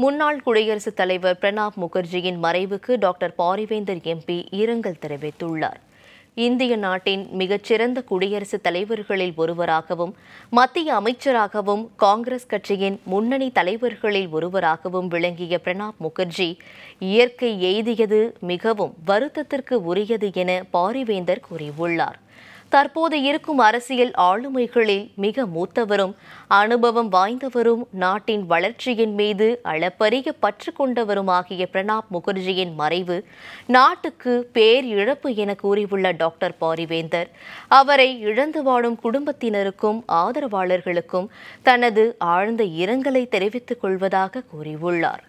முன்னாள் குடியரசுத் தலைவர் பிரணாப் முகர்ஜியின் மறைவுக்கு டாக்டர் பாரிவேந்தர் எம்பி இரங்கல் தெரிவித்துள்ளார் இந்திய நாட்டின் மிகச்சிறந்த குடியரசுத் தலைவர்களில் ஒருவராகவும் மத்திய அமைச்சராகவும் காங்கிரஸ் கட்சியின் முன்னணி தலைவர்களில் ஒருவராகவும் விளங்கிய பிரணாப் முகர்ஜி இயற்கை எய்தியது மிகவும் வருத்தத்திற்கு உரியது என பாரிவேந்தர் கூறியுள்ளார் தற்போது இருக்கும் அரசியல் ஆளுமைகளில் மிக மூத்தவரும் அனுபவம் வாய்ந்தவரும் நாட்டின் வளர்ச்சியின் மீது அளப்பரிய பற்று கொண்டவருமாகிய பிரணாப் முகர்ஜியின் மறைவு நாட்டுக்கு பேர் இழப்பு என கூறியுள்ள டாக்டர் பாரிவேந்தர் அவரை இழந்து வாழும் குடும்பத்தினருக்கும் ஆதரவாளர்களுக்கும் தனது ஆழ்ந்த இரங்கலை தெரிவித்துக் கொள்வதாக கூறியுள்ளார்